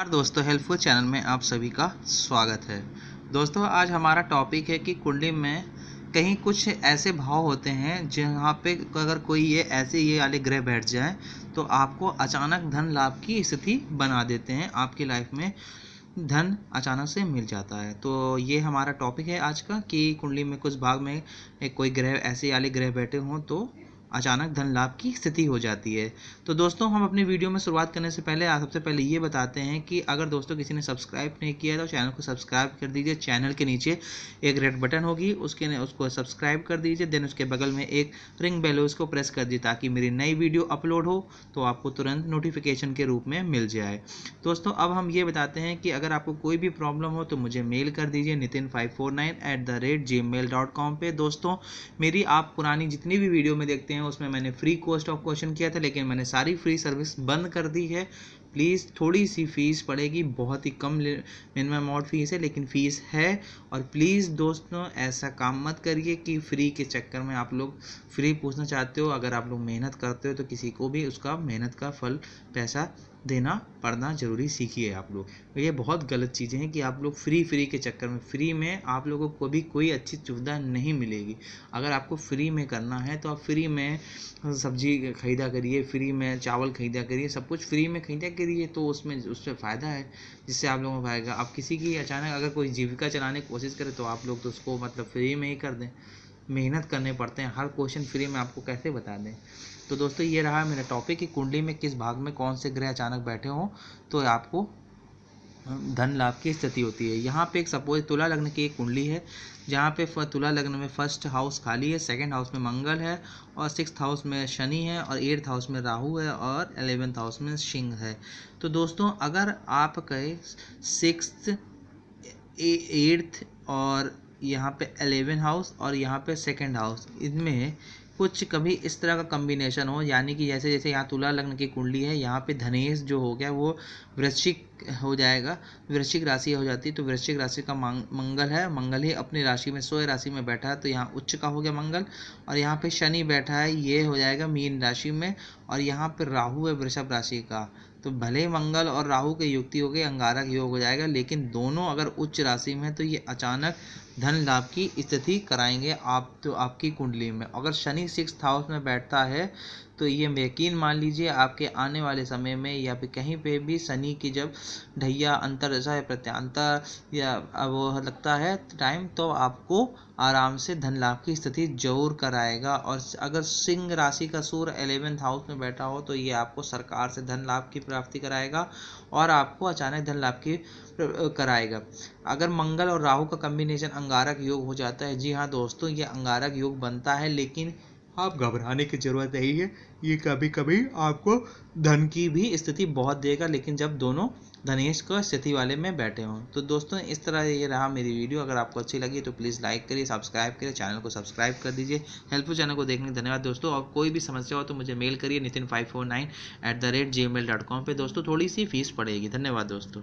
नमस्कार दोस्तों helpful channel में आप सभी का स्वागत है दोस्तों आज हमारा टॉपिक है कि कुंडली में कहीं कुछ ऐसे भाव होते हैं जहाँ पे अगर कोई ये ऐसे ये वाले ग्रह बैठ जाए तो आपको अचानक धन लाभ की स्थिति बना देते हैं आपकी लाइफ में धन अचानक से मिल जाता है तो ये हमारा टॉपिक है आज का कि कुंडली में कुछ भाग में कोई ग्रह ऐसे वाले ग्रह बैठे हों तो अचानक धन लाभ की स्थिति हो जाती है तो दोस्तों हम अपनी वीडियो में शुरुआत करने से पहले आप सबसे पहले ये बताते हैं कि अगर दोस्तों किसी ने सब्सक्राइब नहीं किया है तो चैनल को सब्सक्राइब कर दीजिए चैनल के नीचे एक रेड बटन होगी उसके उसको सब्सक्राइब कर दीजिए देन उसके बगल में एक रिंग बेल हो उसको प्रेस कर दीजिए ताकि मेरी नई वीडियो अपलोड हो तो आपको तुरंत नोटिफिकेशन के रूप में मिल जाए दोस्तों अब हम ये बताते हैं कि अगर आपको कोई भी प्रॉब्लम हो तो मुझे मेल कर दीजिए Nitin five four nine at the rate Gmail dot com पर दोस्तों मेरी आप पुरानी जितनी भी वीडियो में देखते हैं हैं उसमें मैंने फ्री कॉस्ट ऑफ क्वेश्चन किया था लेकिन मैंने सारी फ्री सर्विस बंद कर दी है प्लीज़ थोड़ी सी फ़ीस पड़ेगी बहुत ही कम मिनिमम अमाउंट फ़ीस है लेकिन फ़ीस है और प्लीज़ दोस्तों ऐसा काम मत करिए कि फ्री के चक्कर में आप लोग फ्री पूछना चाहते हो अगर आप लोग मेहनत करते हो तो किसी को भी उसका मेहनत का फल पैसा देना पड़ना ज़रूरी सीखिए आप लोग तो ये बहुत गलत चीज़ें हैं कि आप लोग फ्री फ्री के चक्कर में फ्री में आप लोगों को भी कोई अच्छी सुविधा नहीं मिलेगी अगर आपको फ्री में करना है तो आप फ्री में सब्जी खरीदा करिए फ्री में चावल खरीदा करिए सब कुछ फ्री में खरीदा लिए तो उसमें उस पर फ़ायदा है जिससे आप लोगों को फायदा आप किसी की अचानक अगर कोई जीविका चलाने की कोशिश करे तो आप लोग तो उसको मतलब फ्री में ही कर दें मेहनत करने पड़ते हैं हर क्वेश्चन फ्री में आपको कैसे बता दें तो दोस्तों ये रहा मेरा टॉपिक कि कुंडली में किस भाग में कौन से ग्रह अचानक बैठे हों तो आपको धन लाभ की स्थिति होती है यहाँ पे एक सपोज तुला लग्न की एक कुंडली है जहाँ पे तुला लग्न में फर्स्ट हाउस खाली है सेकंड हाउस में मंगल है और सिक्स हाउस में शनि है और एट्थ हाउस में राहु है और एलेवेंथ हाउस में सिंह है तो दोस्तों अगर आप कहें सिक्स एट्थ और यहाँ पे एलेवन हाउस और यहाँ पे सेकंड हाउस इनमें कुछ कभी इस तरह का कम्बिनेशन हो यानी कि जैसे जैसे यहाँ तुला लग्न की कुंडली है यहाँ पे धनेश जो हो गया वो वृश्चिक हो जाएगा वृश्चिक राशि हो जाती तो वृश्चिक राशि का मंगल है मंगल ही अपनी राशि में सोए राशि में बैठा है तो यहाँ उच्च का हो गया मंगल और यहाँ पे शनि बैठा है ये हो जाएगा मीन राशि में और यहाँ पर राहू है वृषभ राशि का तो भले ही मंगल और राहु के युक्ति हो गए अंगारक योग हो जाएगा लेकिन दोनों अगर उच्च राशि में तो ये अचानक धन लाभ की स्थिति कराएंगे आप तो आपकी कुंडली में अगर शनि सिक्स हाउस में बैठता है तो ये यकीन मान लीजिए आपके आने वाले समय में या फिर कहीं पे भी शनि की जब ढैया अंतर ऐसा है प्रत्यंतर या वो लगता है टाइम तो आपको आराम से धन लाभ की स्थिति जरूर कराएगा और अगर सिंह राशि का सूर्य एलेवेंथ हाउस में बैठा हो तो ये आपको सरकार से धन लाभ की प्राप्ति कराएगा और आपको अचानक धन लाभ की कराएगा अगर मंगल और राहु का कम्बिनेशन अंगारक योग हो जाता है जी हाँ दोस्तों ये अंगारक योग बनता है लेकिन आप घबराने की ज़रूरत नहीं है ये कभी कभी आपको धन की भी स्थिति बहुत देगा लेकिन जब दोनों धनेश को स्थिति वाले में बैठे हों तो दोस्तों इस तरह ये रहा मेरी वीडियो अगर आपको अच्छी लगी तो प्लीज़ लाइक करिए सब्सक्राइब करिए चैनल को सब्सक्राइब कर दीजिए हेल्पफुल चैनल को देखने के धन्यवाद दोस्तों और कोई भी समस्या हो तो मुझे मेल करिए Nitin five four nine at the rate Gmail dot com पर दोस्तों थोड़ी सी फीस पड़ेगी धन्यवाद दोस्तों